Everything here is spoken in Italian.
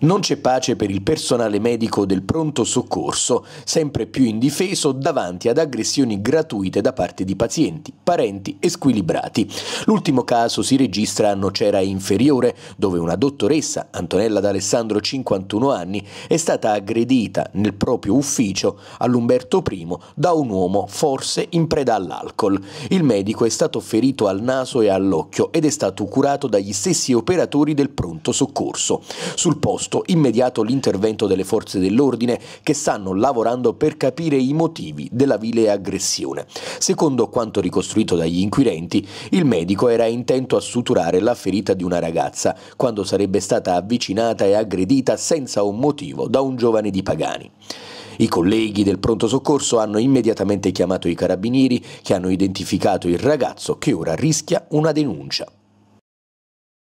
Non c'è pace per il personale medico del pronto soccorso, sempre più indifeso davanti ad aggressioni gratuite da parte di pazienti, parenti e squilibrati. L'ultimo caso si registra a Nocera Inferiore, dove una dottoressa, Antonella D'Alessandro, 51 anni, è stata aggredita nel proprio ufficio all'Umberto I da un uomo forse in preda all'alcol. Il medico è stato ferito al naso e all'occhio ed è stato curato dagli stessi operatori del pronto soccorso. Sul posto posto immediato l'intervento delle forze dell'ordine che stanno lavorando per capire i motivi della vile aggressione. Secondo quanto ricostruito dagli inquirenti, il medico era intento a suturare la ferita di una ragazza quando sarebbe stata avvicinata e aggredita senza un motivo da un giovane di Pagani. I colleghi del pronto soccorso hanno immediatamente chiamato i carabinieri che hanno identificato il ragazzo che ora rischia una denuncia.